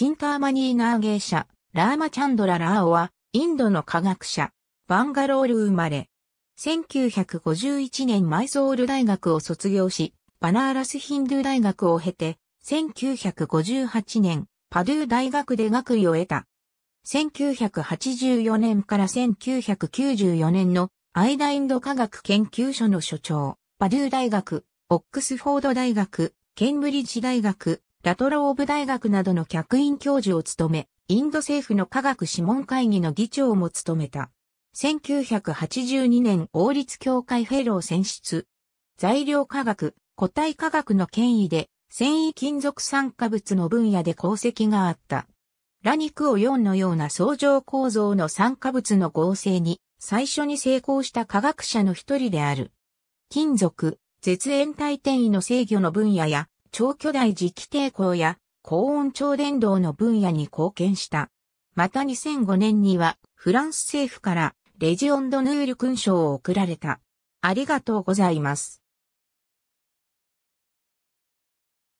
チンターマニーナーゲー社、ラーマチャンドラ・ラーオは、インドの科学者、バンガロール生まれ。1951年マイソール大学を卒業し、バナーラスヒンドゥ大学を経て、1958年、パドゥ大学で学位を得た。1984年から1994年のダインド科学研究所の所長、パドゥ大学、オックスフォード大学、ケンブリッジ大学、ラトローブ大学などの客員教授を務め、インド政府の科学諮問会議の議長も務めた。1982年王立協会フェロー選出。材料科学、固体科学の権威で、繊維金属酸化物の分野で功績があった。ラニクオ4のような相乗構造の酸化物の合成に最初に成功した科学者の一人である。金属、絶縁体転移の制御の分野や超巨大磁気抵抗や高温超伝導の分野に貢献した。また2005年にはフランス政府からレジオンドヌール勲章を贈られた。ありがとうございます。